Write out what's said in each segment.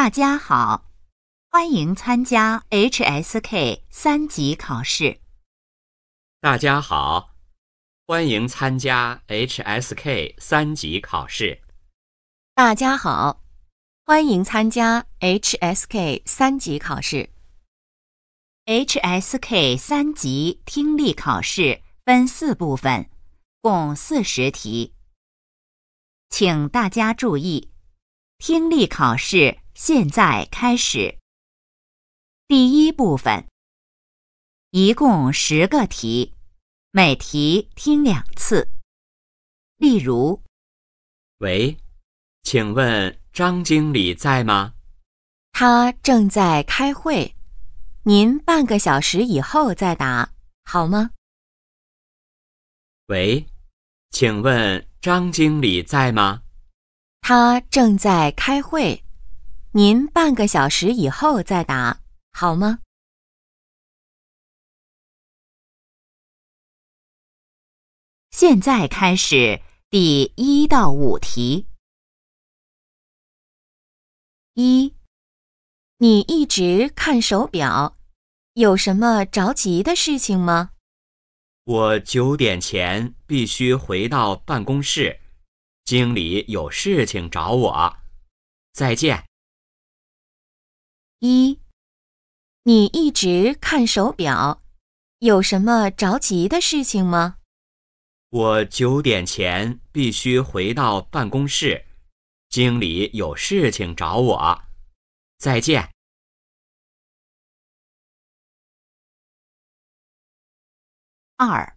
大家好，欢迎参加 HSK 三级考试。大家好，欢迎参加 HSK 三级考试。大家好，欢迎参加 HSK 三级考试。HSK 三级听力考试分四部分，共四十题，请大家注意，听力考试。现在开始。第一部分，一共十个题，每题听两次。例如，喂，请问张经理在吗？他正在开会，您半个小时以后再打好吗？喂，请问张经理在吗？他正在开会。您半个小时以后再打好吗？现在开始第一到五题。一，你一直看手表，有什么着急的事情吗？我九点前必须回到办公室，经理有事情找我。再见。一，你一直看手表，有什么着急的事情吗？我九点前必须回到办公室，经理有事情找我。再见。二，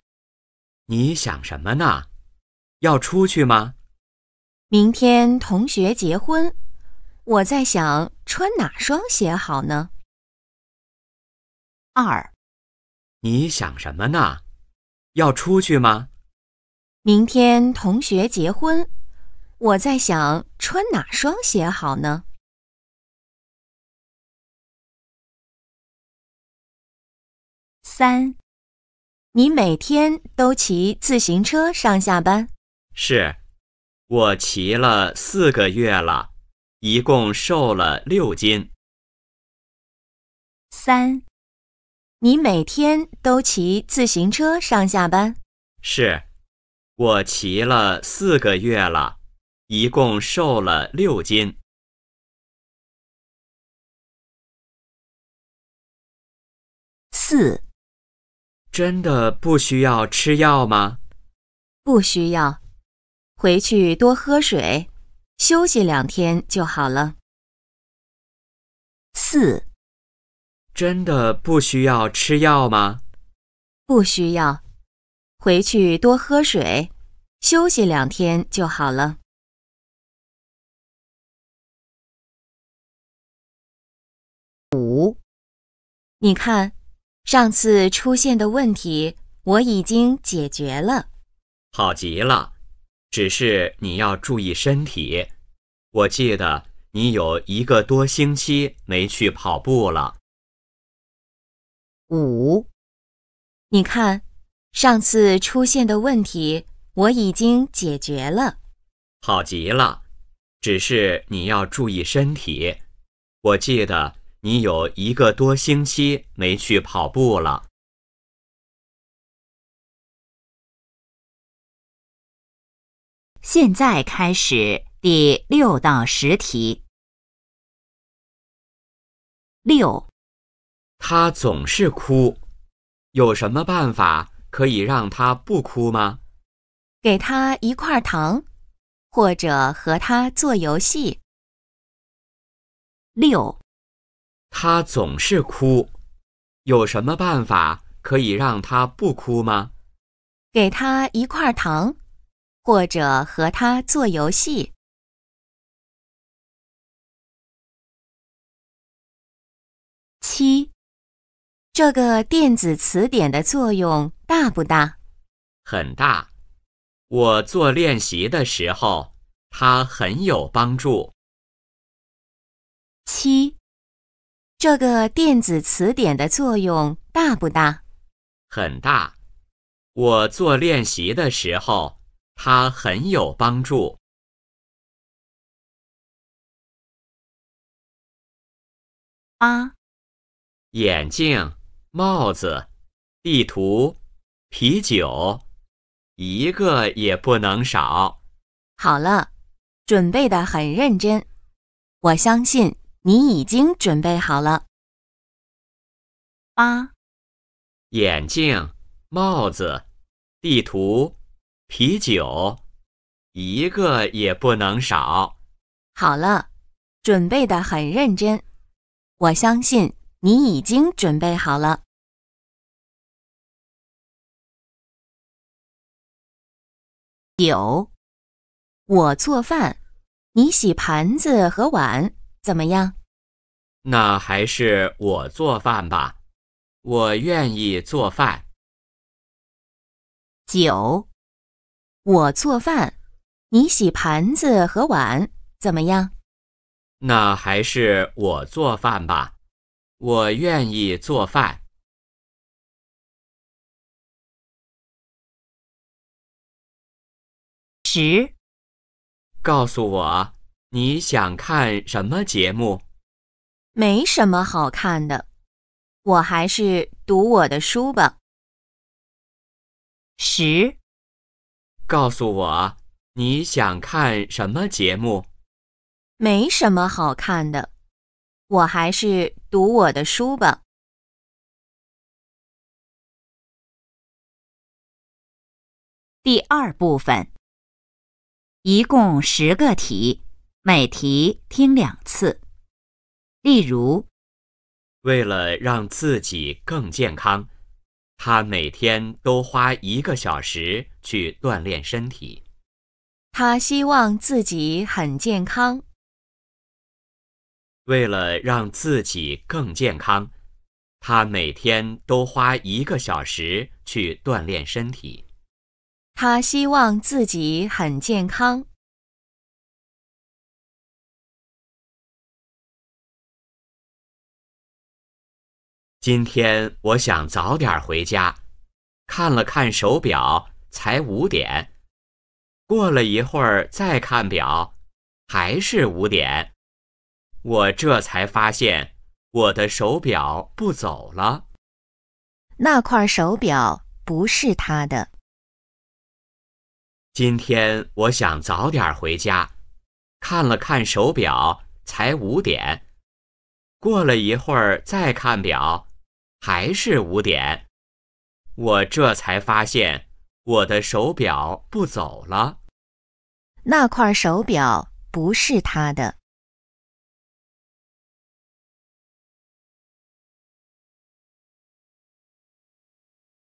你想什么呢？要出去吗？明天同学结婚，我在想。穿哪双鞋好呢？二，你想什么呢？要出去吗？明天同学结婚，我在想穿哪双鞋好呢。三，你每天都骑自行车上下班？是，我骑了四个月了。一共瘦了六斤。三，你每天都骑自行车上下班？是，我骑了四个月了，一共瘦了六斤。四，真的不需要吃药吗？不需要，回去多喝水。休息两天就好了。四，真的不需要吃药吗？不需要，回去多喝水，休息两天就好了。五，你看，上次出现的问题我已经解决了。好极了。只是你要注意身体，我记得你有一个多星期没去跑步了。五，你看，上次出现的问题我已经解决了，好极了。只是你要注意身体，我记得你有一个多星期没去跑步了。现在开始第六到十题。六，他总是哭，有什么办法可以让他不哭吗？给他一块糖，或者和他做游戏。六，他总是哭，有什么办法可以让他不哭吗？给他一块糖。或者和他做游戏。七，这个电子词典的作用大不大？很大，我做练习的时候，它很有帮助。七，这个电子词典的作用大不大？很大，我做练习的时候。它很有帮助。八，眼镜、帽子、地图、啤酒，一个也不能少。好了，准备的很认真，我相信你已经准备好了。八，眼镜、帽子、地图。啤酒，一个也不能少。好了，准备的很认真，我相信你已经准备好了。酒，我做饭，你洗盘子和碗，怎么样？那还是我做饭吧，我愿意做饭。九。我做饭，你洗盘子和碗，怎么样？那还是我做饭吧，我愿意做饭。十，告诉我你想看什么节目？没什么好看的，我还是读我的书吧。十。告诉我，你想看什么节目？没什么好看的，我还是读我的书吧。第二部分，一共十个题，每题听两次。例如，为了让自己更健康，他每天都花一个小时。去锻炼身体，他希望自己很健康。为了让自己更健康，他每天都花一个小时去锻炼身体。他希望自己很健康。今天我想早点回家，看了看手表。才五点，过了一会儿再看表，还是五点。我这才发现，我的手表不走了。那块手表不是他的。今天我想早点回家，看了看手表，才五点。过了一会儿再看表，还是五点。我这才发现。我的手表不走了。那块手表不是他的。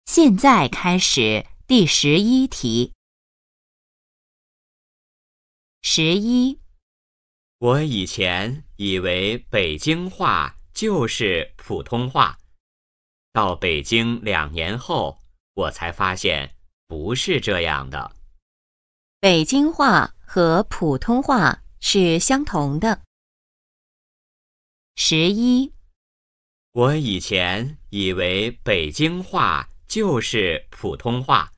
现在开始第十一题。十一。我以前以为北京话就是普通话，到北京两年后，我才发现。不是这样的，北京话和普通话是相同的。十一，我以前以为北京话就是普通话，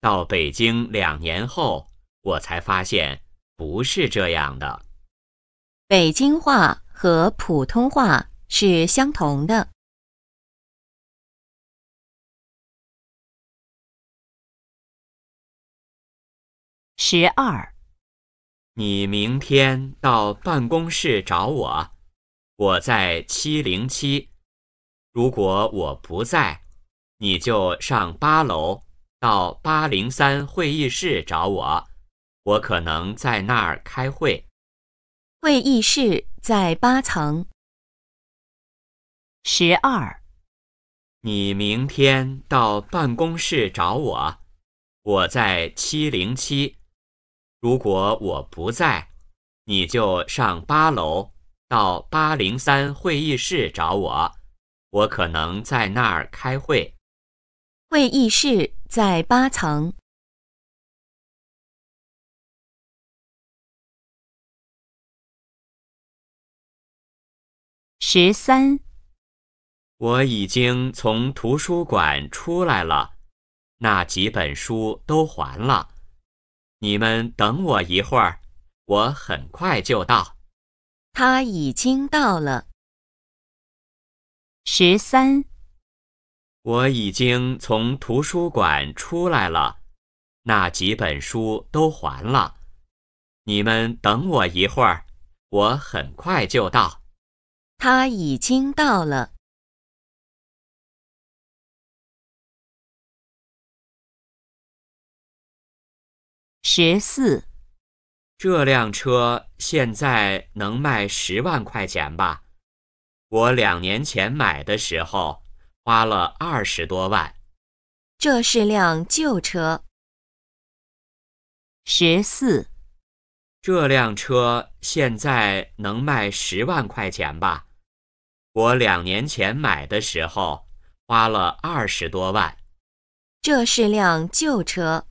到北京两年后，我才发现不是这样的。北京话和普通话是相同的。十二，你明天到办公室找我，我在七零七。如果我不在，你就上八楼到八零三会议室找我，我可能在那儿开会。会议室在八层。十二，你明天到办公室找我，我在七零七。如果我不在，你就上八楼到八零三会议室找我，我可能在那儿开会。会议室在八层。十三。我已经从图书馆出来了，那几本书都还了。你们等我一会儿，我很快就到。他已经到了。十三，我已经从图书馆出来了，那几本书都还了。你们等我一会儿，我很快就到。他已经到了。十四，这辆车现在能卖十万块钱吧？我两年前买的时候花了二十多万。这是辆旧车。十四，这辆车现在能卖十万块钱吧？我两年前买的时候花了二十多万。这是辆旧车。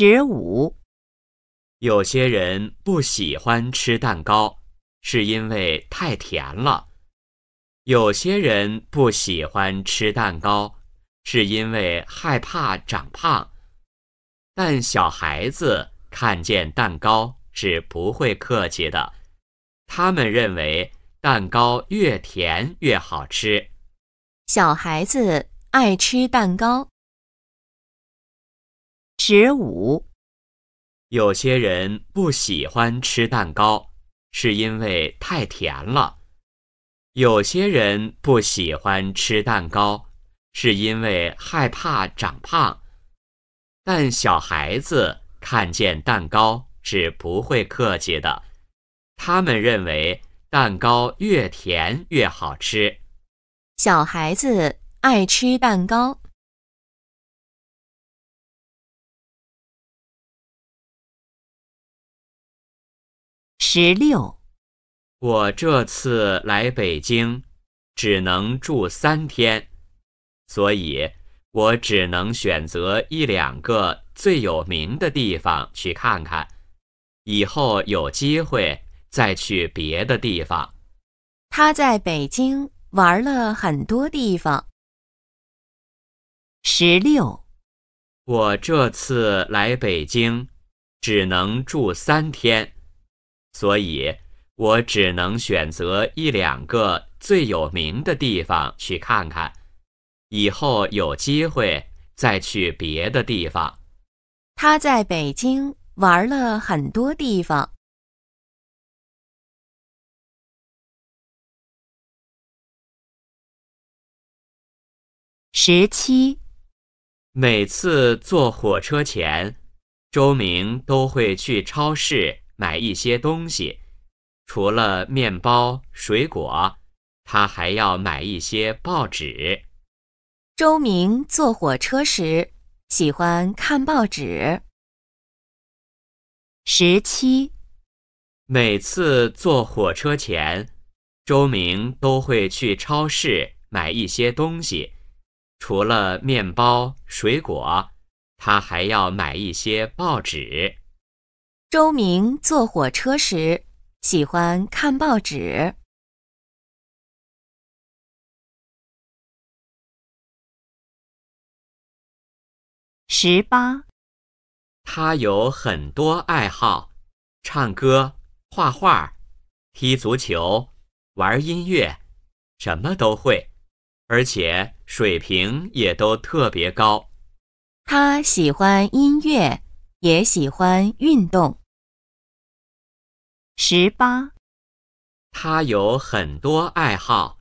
十五，有些人不喜欢吃蛋糕，是因为太甜了；有些人不喜欢吃蛋糕，是因为害怕长胖。但小孩子看见蛋糕是不会客气的，他们认为蛋糕越甜越好吃。小孩子爱吃蛋糕。十五，有些人不喜欢吃蛋糕，是因为太甜了；有些人不喜欢吃蛋糕，是因为害怕长胖。但小孩子看见蛋糕是不会客气的，他们认为蛋糕越甜越好吃。小孩子爱吃蛋糕。十六，我这次来北京，只能住三天，所以我只能选择一两个最有名的地方去看看。以后有机会再去别的地方。他在北京玩了很多地方。十六，我这次来北京，只能住三天。所以，我只能选择一两个最有名的地方去看看，以后有机会再去别的地方。他在北京玩了很多地方。十七，每次坐火车前，周明都会去超市。买一些东西，除了面包、水果，他还要买一些报纸。周明坐火车时喜欢看报纸。十七，每次坐火车前，周明都会去超市买一些东西，除了面包、水果，他还要买一些报纸。周明坐火车时喜欢看报纸。十八，他有很多爱好：唱歌、画画、踢足球、玩音乐，什么都会，而且水平也都特别高。他喜欢音乐，也喜欢运动。十八，他有很多爱好：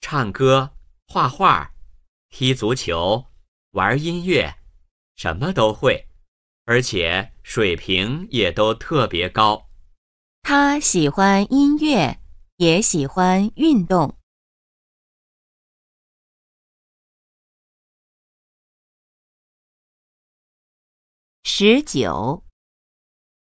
唱歌、画画、踢足球、玩音乐，什么都会，而且水平也都特别高。他喜欢音乐，也喜欢运动。十九。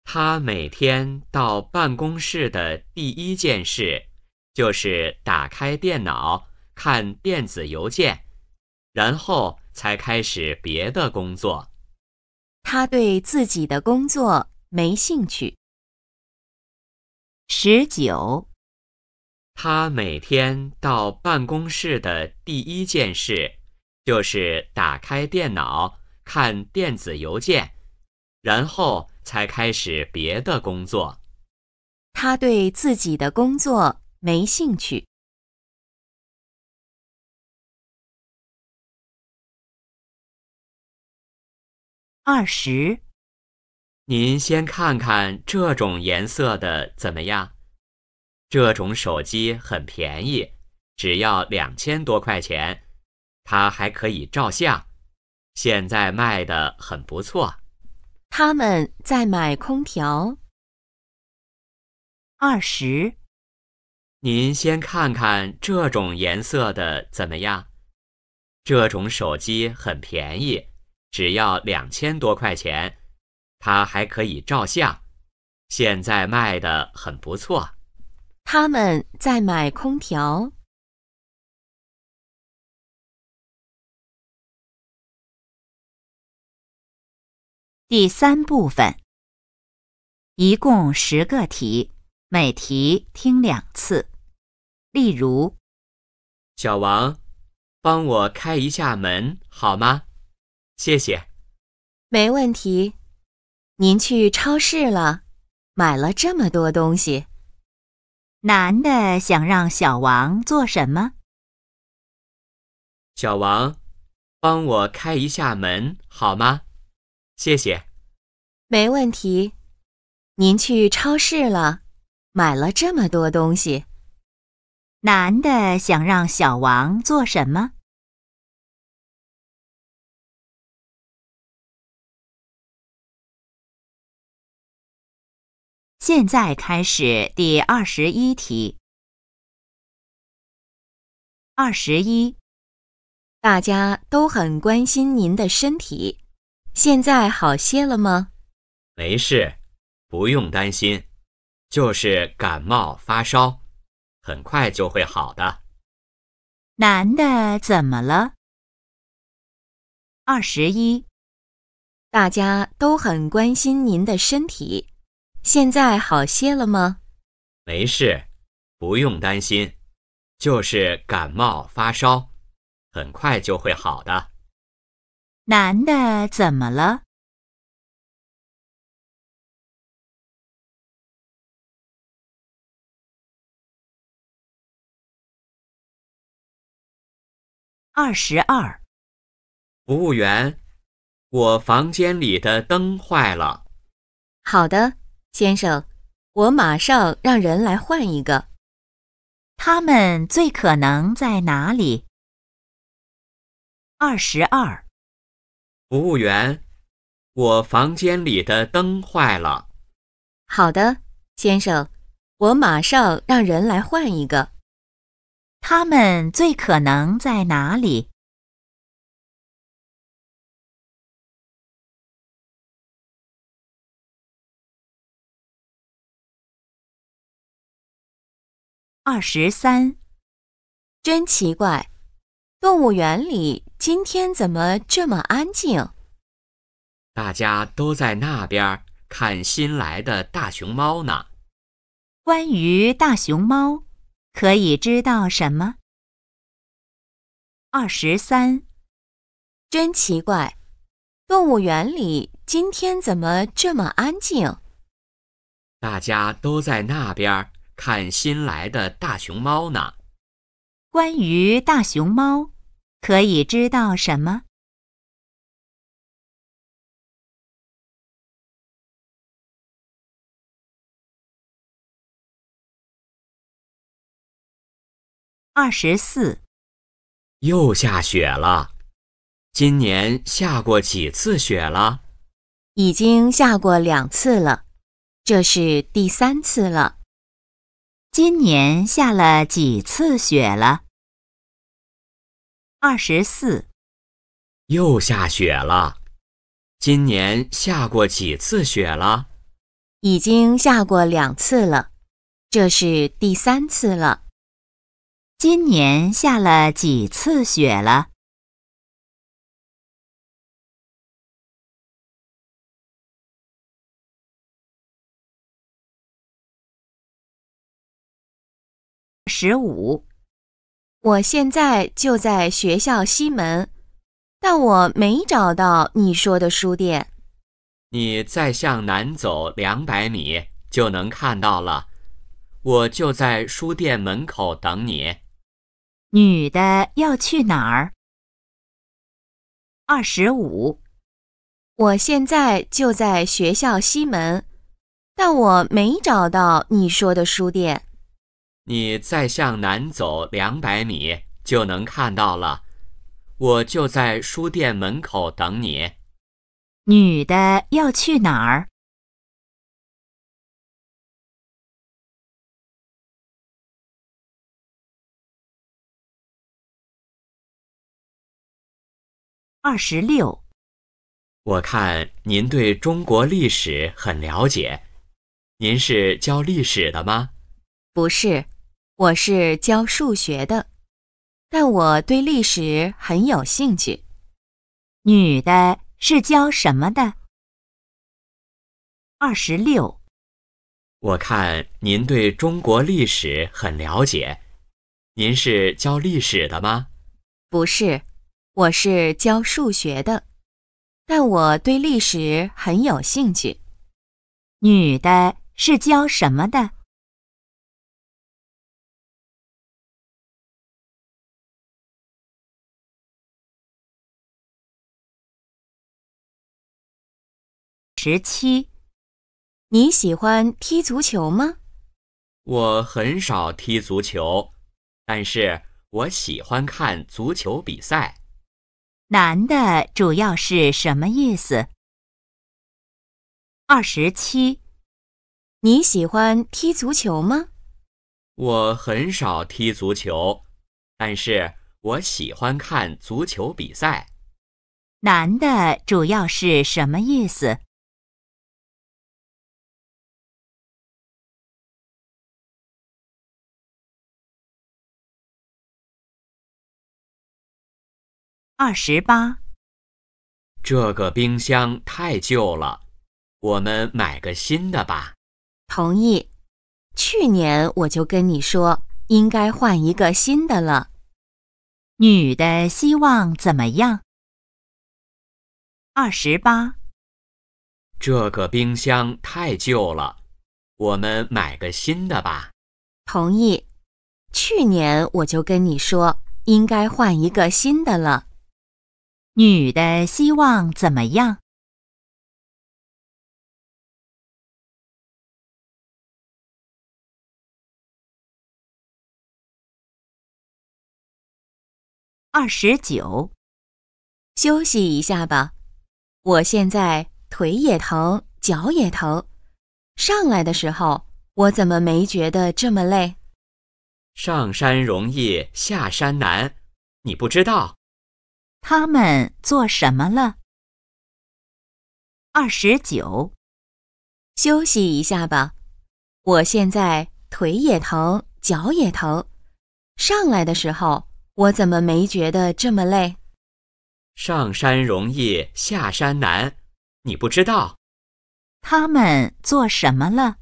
他每天到办公室的第一件事，就是打开电脑看电子邮件，然后才开始别的工作。他对自己的工作没兴趣。十九，他每天到办公室的第一件事，就是打开电脑看电子邮件，然后。才开始别的工作，他对自己的工作没兴趣。二十，您先看看这种颜色的怎么样？这种手机很便宜，只要两千多块钱，它还可以照相，现在卖的很不错。他们在买空调，二十。您先看看这种颜色的怎么样？这种手机很便宜，只要两千多块钱，它还可以照相，现在卖的很不错。他们在买空调。第三部分，一共十个题，每题听两次。例如，小王，帮我开一下门好吗？谢谢。没问题。您去超市了，买了这么多东西。男的想让小王做什么？小王，帮我开一下门好吗？谢谢，没问题。您去超市了，买了这么多东西，男的想让小王做什么？现在开始第二十一题。二十一，大家都很关心您的身体。现在好些了吗？没事，不用担心，就是感冒发烧，很快就会好的。男的怎么了？二十一，大家都很关心您的身体，现在好些了吗？没事，不用担心，就是感冒发烧，很快就会好的。男的怎么了？二十二。服务员，我房间里的灯坏了。好的，先生，我马上让人来换一个。他们最可能在哪里？二十二。服务员，我房间里的灯坏了。好的，先生，我马上让人来换一个。他们最可能在哪里？二十三，真奇怪。动物园里今天怎么这么安静？大家都在那边看新来的大熊猫呢。关于大熊猫，可以知道什么？二十三。真奇怪，动物园里今天怎么这么安静？大家都在那边看新来的大熊猫呢。关于大熊猫。可以知道什么？二十四。又下雪了。今年下过几次雪了？已经下过两次了，这是第三次了。今年下了几次雪了？二十四，又下雪了。今年下过几次雪了？已经下过两次了，这是第三次了。今年下了几次雪了？十五。我现在就在学校西门，但我没找到你说的书店。你再向南走两百米就能看到了，我就在书店门口等你。女的要去哪儿？二十五。我现在就在学校西门，但我没找到你说的书店。你再向南走两百米就能看到了，我就在书店门口等你。女的要去哪儿？二十六。我看您对中国历史很了解，您是教历史的吗？不是。我是教数学的，但我对历史很有兴趣。女的是教什么的？二十六。我看您对中国历史很了解，您是教历史的吗？不是，我是教数学的，但我对历史很有兴趣。女的是教什么的？十七，你喜欢踢足球吗？我很少踢足球，但是我喜欢看足球比赛。男的主要是什么意思？二十七，你喜欢踢足球吗？我很少踢足球，但是我喜欢看足球比赛。男的主要是什么意思？二十八，这个冰箱太旧了，我们买个新的吧。同意，去年我就跟你说应该换一个新的了。女的希望怎么样？二十八，这个冰箱太旧了，我们买个新的吧。同意，去年我就跟你说应该换一个新的了。女的希望怎么样？二十九，休息一下吧。我现在腿也疼，脚也疼。上来的时候，我怎么没觉得这么累？上山容易，下山难，你不知道。他们做什么了？二十九，休息一下吧。我现在腿也疼，脚也疼。上来的时候，我怎么没觉得这么累？上山容易下山难，你不知道。他们做什么了？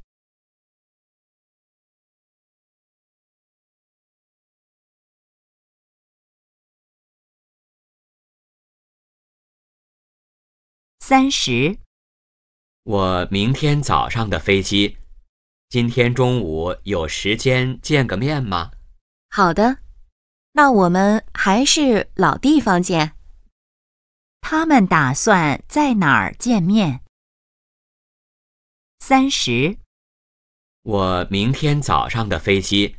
三十，我明天早上的飞机，今天中午有时间见个面吗？好的，那我们还是老地方见。他们打算在哪儿见面？三十，我明天早上的飞机，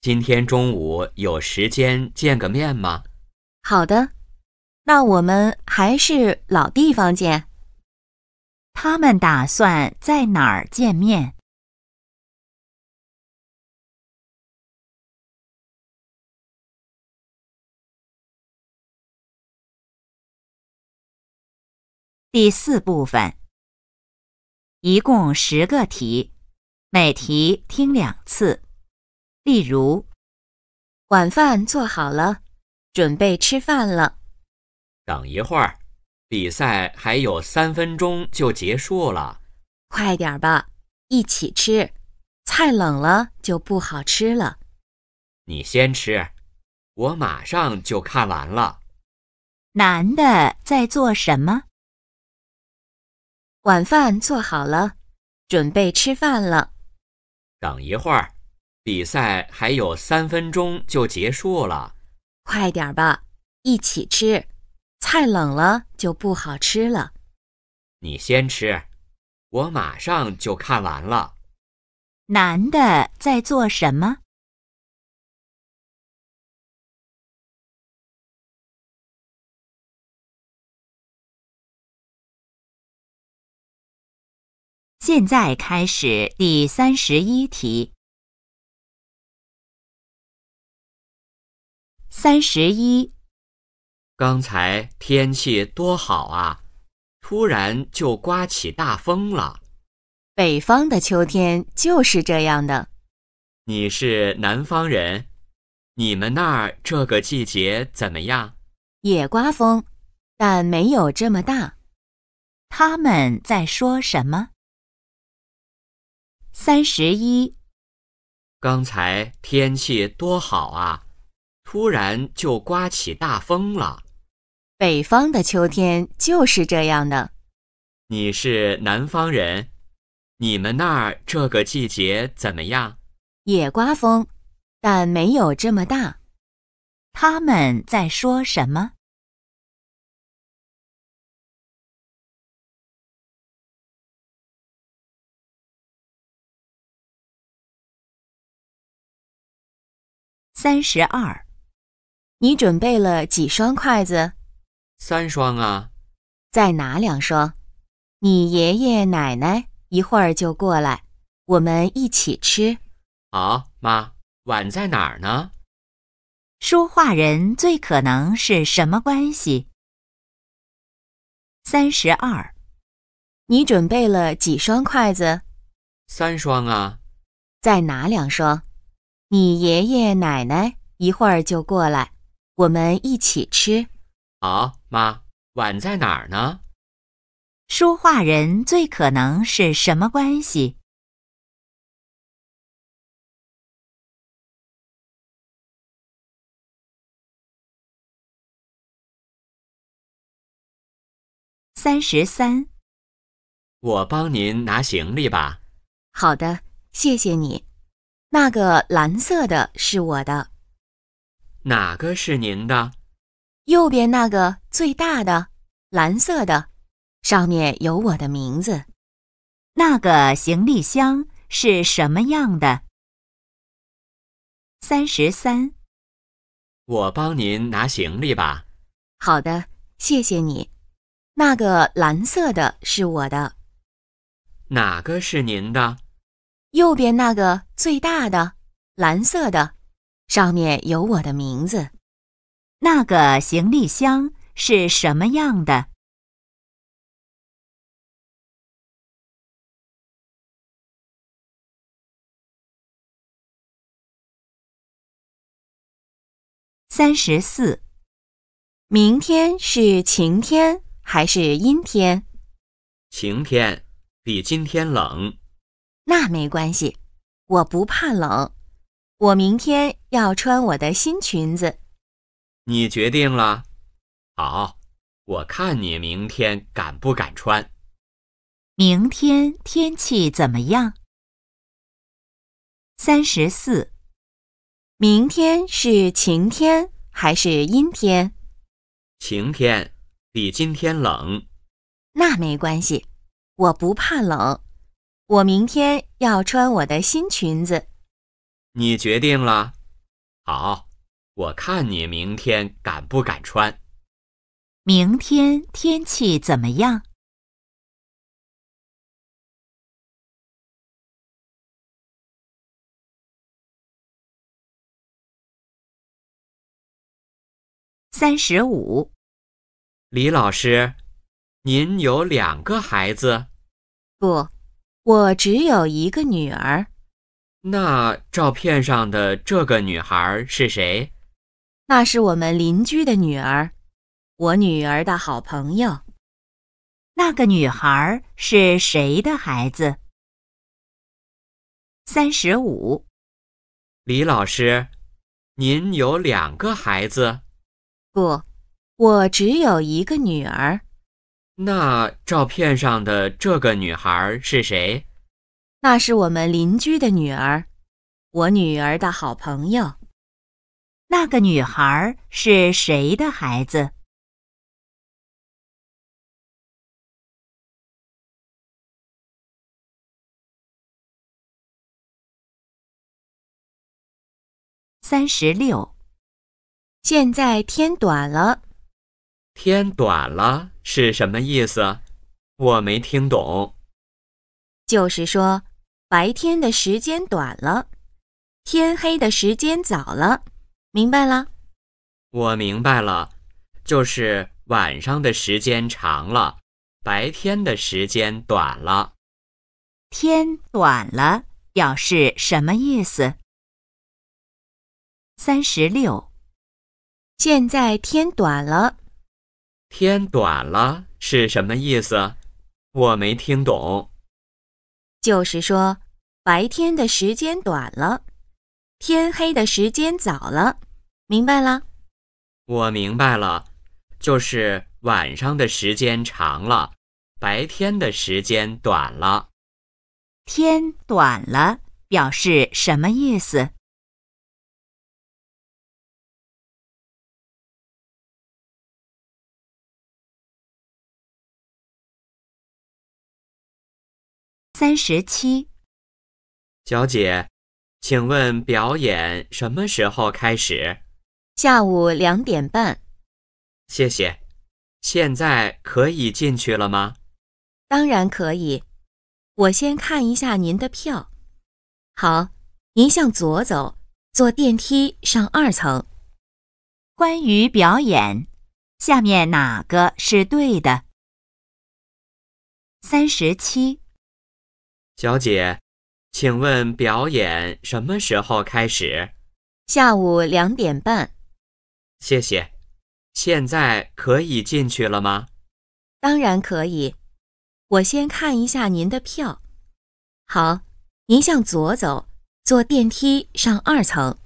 今天中午有时间见个面吗？好的。那我们还是老地方见。他们打算在哪儿见面？第四部分，一共十个题，每题听两次。例如，晚饭做好了，准备吃饭了。等一会儿，比赛还有三分钟就结束了，快点吧，一起吃，菜冷了就不好吃了。你先吃，我马上就看完了。男的在做什么？晚饭做好了，准备吃饭了。等一会儿，比赛还有三分钟就结束了，快点吧，一起吃。菜冷了就不好吃了。你先吃，我马上就看完了。男的在做什么？现在开始第三十一题。三十一。刚才天气多好啊，突然就刮起大风了。北方的秋天就是这样的。你是南方人，你们那儿这个季节怎么样？也刮风，但没有这么大。他们在说什么？三十一。刚才天气多好啊。突然就刮起大风了，北方的秋天就是这样的。你是南方人，你们那儿这个季节怎么样？也刮风，但没有这么大。他们在说什么？三十二。你准备了几双筷子？三双啊！再拿两双。你爷爷奶奶一会儿就过来，我们一起吃。好，妈，碗在哪儿呢？说话人最可能是什么关系？三十二。你准备了几双筷子？三双啊！再拿两双。你爷爷奶奶一会儿就过来。我们一起吃，好。妈，碗在哪儿呢？说话人最可能是什么关系？三十三。我帮您拿行李吧。好的，谢谢你。那个蓝色的是我的。哪个是您的？右边那个最大的，蓝色的，上面有我的名字。那个行李箱是什么样的？三十三。我帮您拿行李吧。好的，谢谢你。那个蓝色的是我的。哪个是您的？右边那个最大的，蓝色的。上面有我的名字。那个行李箱是什么样的？三十四。明天是晴天还是阴天？晴天，比今天冷。那没关系，我不怕冷。我明天要穿我的新裙子。你决定了？好，我看你明天敢不敢穿。明天天气怎么样？三十四。明天是晴天还是阴天？晴天，比今天冷。那没关系，我不怕冷。我明天要穿我的新裙子。你决定了，好，我看你明天敢不敢穿。明天天气怎么样？三十五。李老师，您有两个孩子？不，我只有一个女儿。那照片上的这个女孩是谁？那是我们邻居的女儿，我女儿的好朋友。那个女孩是谁的孩子？三十五，李老师，您有两个孩子？不，我只有一个女儿。那照片上的这个女孩是谁？那是我们邻居的女儿，我女儿的好朋友。那个女孩是谁的孩子？三十六。现在天短了。天短了是什么意思？我没听懂。就是说。白天的时间短了，天黑的时间早了，明白了？我明白了，就是晚上的时间长了，白天的时间短了。天短了表示什么意思？三十六，现在天短了。天短了是什么意思？我没听懂。就是说。白天的时间短了，天黑的时间早了，明白了？我明白了，就是晚上的时间长了，白天的时间短了。天短了表示什么意思？三十七。小姐，请问表演什么时候开始？下午两点半。谢谢。现在可以进去了吗？当然可以。我先看一下您的票。好，您向左走，坐电梯上二层。关于表演，下面哪个是对的？三十七。小姐。请问表演什么时候开始？下午两点半。谢谢。现在可以进去了吗？当然可以。我先看一下您的票。好，您向左走，坐电梯上二层。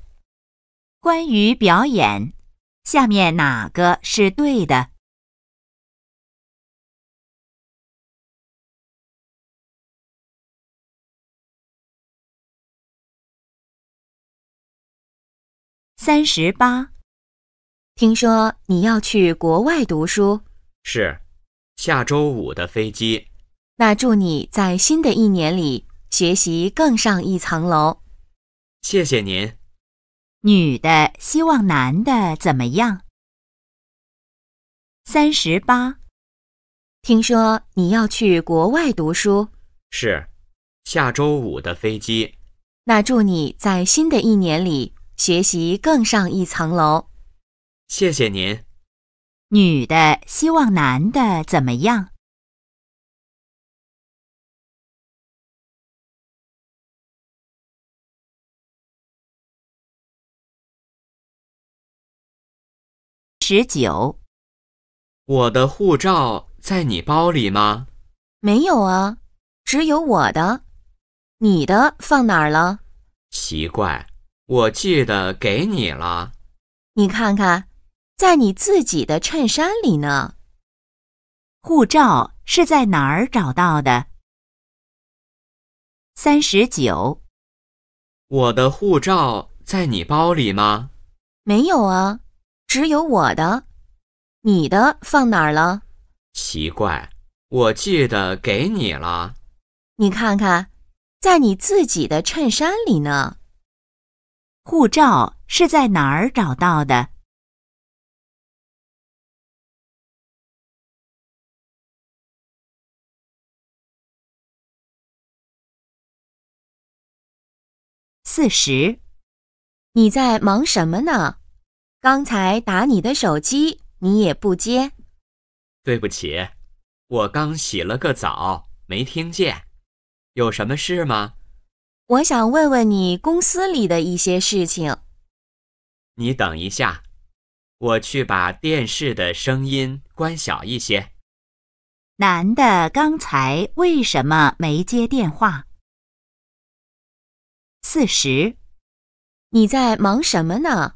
关于表演，下面哪个是对的？三十八，听说你要去国外读书，是，下周五的飞机。那祝你在新的一年里学习更上一层楼。谢谢您。女的希望男的怎么样？三十八，听说你要去国外读书，是，下周五的飞机。那祝你在新的一年里。学习更上一层楼，谢谢您。女的希望男的怎么样？十九，我的护照在你包里吗？没有啊，只有我的，你的放哪儿了？奇怪。我记得给你了，你看看，在你自己的衬衫里呢。护照是在哪儿找到的？三十九。我的护照在你包里吗？没有啊，只有我的。你的放哪儿了？奇怪，我记得给你了，你看看，在你自己的衬衫里呢。护照是在哪儿找到的？四十，你在忙什么呢？刚才打你的手机，你也不接。对不起，我刚洗了个澡，没听见。有什么事吗？我想问问你公司里的一些事情。你等一下，我去把电视的声音关小一些。男的刚才为什么没接电话？四十，你在忙什么呢？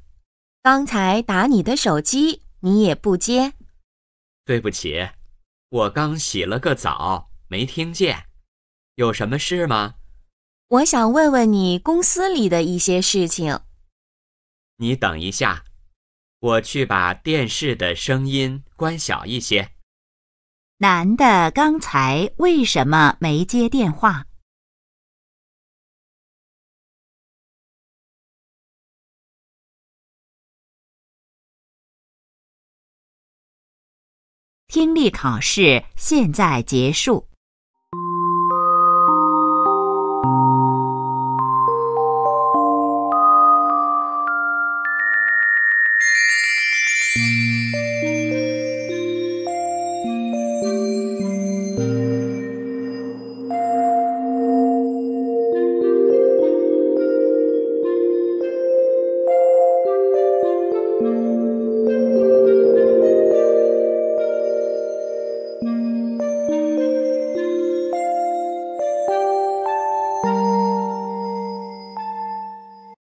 刚才打你的手机你也不接。对不起，我刚洗了个澡，没听见。有什么事吗？我想问问你公司里的一些事情。你等一下，我去把电视的声音关小一些。男的刚才为什么没接电话？听力考试现在结束。